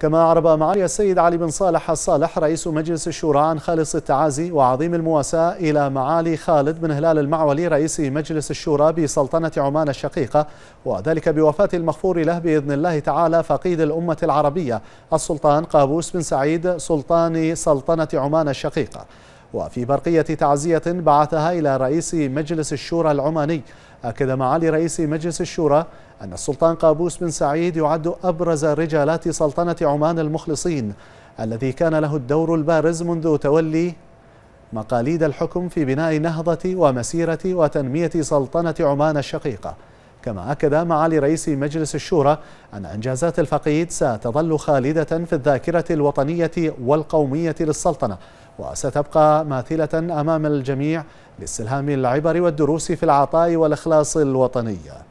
كما أعرب معالي السيد علي بن صالح الصالح رئيس مجلس الشورى عن خالص التعازي وعظيم المواساة إلى معالي خالد بن هلال المعولي رئيس مجلس الشورى بسلطنة عمان الشقيقة وذلك بوفاة المغفور له بإذن الله تعالى فقيد الأمة العربية السلطان قابوس بن سعيد سلطان سلطنة عمان الشقيقة وفي برقية تعزية بعثها إلى رئيس مجلس الشورى العماني أكد معالي رئيس مجلس الشورى أن السلطان قابوس بن سعيد يعد أبرز رجالات سلطنة عمان المخلصين الذي كان له الدور البارز منذ تولي مقاليد الحكم في بناء نهضة ومسيرة وتنمية سلطنة عمان الشقيقة كما أكد معالي رئيس مجلس الشورى أن إنجازات الفقيد ستظل خالدة في الذاكرة الوطنية والقومية للسلطنة وستبقى ماثلة أمام الجميع لاستلهام العبر والدروس في العطاء والإخلاص الوطني